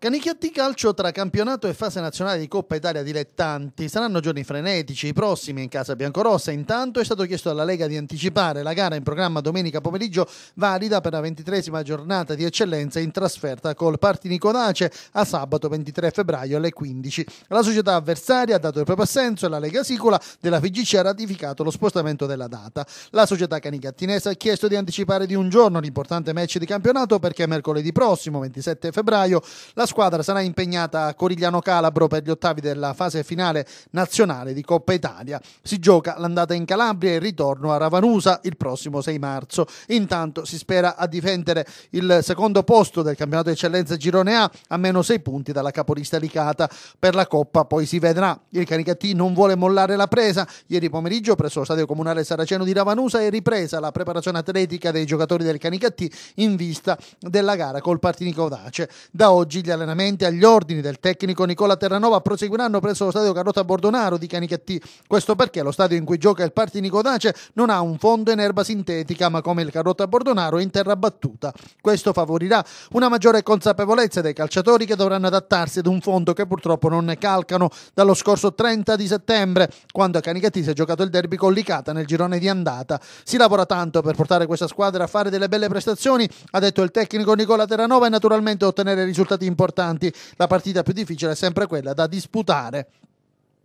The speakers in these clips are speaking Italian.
Canichiatti calcio tra campionato e fase nazionale di Coppa Italia dilettanti. Saranno giorni frenetici, i prossimi in casa biancorossa. Intanto è stato chiesto alla Lega di anticipare la gara in programma domenica pomeriggio, valida per la ventitresima giornata di eccellenza in trasferta col Partinico Dace a sabato 23 febbraio alle 15. La società avversaria ha dato il proprio assenso e la Lega Sicula della FGC ha ratificato lo spostamento della data. La società canicattinese ha chiesto di anticipare di un giorno l'importante match di campionato perché mercoledì prossimo, 27 febbraio, la squadra sarà impegnata a Corigliano Calabro per gli ottavi della fase finale nazionale di Coppa Italia. Si gioca l'andata in Calabria e il ritorno a Ravanusa il prossimo 6 marzo. Intanto si spera a difendere il secondo posto del campionato eccellenza Girone A a meno 6 punti dalla capolista Licata. Per la Coppa poi si vedrà. Il Canicattì non vuole mollare la presa. Ieri pomeriggio presso lo stadio comunale Saraceno di Ravanusa è ripresa la preparazione atletica dei giocatori del Canicattì in vista della gara col Partinico Dace. Da oggi gli allenamenti agli ordini del tecnico Nicola Terranova proseguiranno presso lo stadio Carlotta Bordonaro di Canicattì. Questo perché lo stadio in cui gioca il Partinico Dace non ha un fondo in erba sintetica, ma come il Carlotta Bordonaro in terra battuta. Questo favorirà una maggiore consapevolezza dei calciatori che dovranno adattarsi ad un fondo che purtroppo non ne calcano dallo scorso 30 di settembre, quando a Canicattì si è giocato il derby con Licata nel girone di andata. Si lavora tanto per portare questa squadra a fare delle belle prestazioni, ha detto il tecnico Nicola Terranova, e naturalmente ottenere risultati importanti importanti, la partita più difficile è sempre quella da disputare.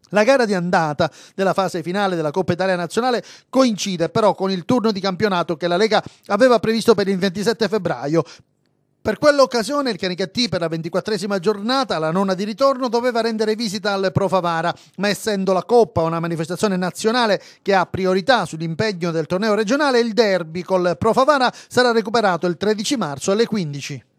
La gara di andata della fase finale della Coppa Italia Nazionale coincide però con il turno di campionato che la Lega aveva previsto per il 27 febbraio, per quell'occasione il Canicattì per la ventiquattresima giornata, la nona di ritorno, doveva rendere visita al Pro Favara, ma essendo la Coppa una manifestazione nazionale che ha priorità sull'impegno del torneo regionale, il derby col Pro Favara sarà recuperato il 13 marzo alle 15.